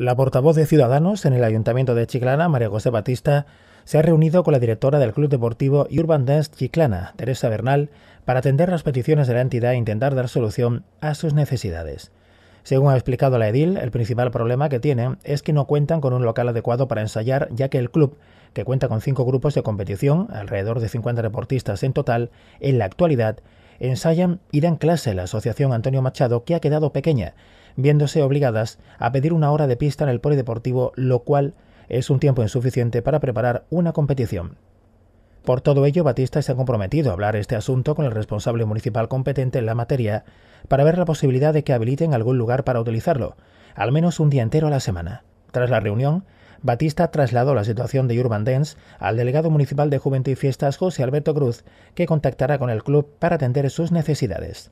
La portavoz de Ciudadanos en el Ayuntamiento de Chiclana, María José Batista, se ha reunido con la directora del Club Deportivo Urban Dance Chiclana, Teresa Bernal, para atender las peticiones de la entidad e intentar dar solución a sus necesidades. Según ha explicado la edil, el principal problema que tienen es que no cuentan con un local adecuado para ensayar, ya que el club, que cuenta con cinco grupos de competición, alrededor de 50 deportistas en total, en la actualidad ensayan y dan clase la Asociación Antonio Machado, que ha quedado pequeña, viéndose obligadas a pedir una hora de pista en el polideportivo, lo cual es un tiempo insuficiente para preparar una competición. Por todo ello, Batista se ha comprometido a hablar este asunto con el responsable municipal competente en la materia para ver la posibilidad de que habiliten algún lugar para utilizarlo, al menos un día entero a la semana. Tras la reunión, Batista trasladó la situación de Urban Dance al delegado municipal de Juventud y Fiestas José Alberto Cruz, que contactará con el club para atender sus necesidades.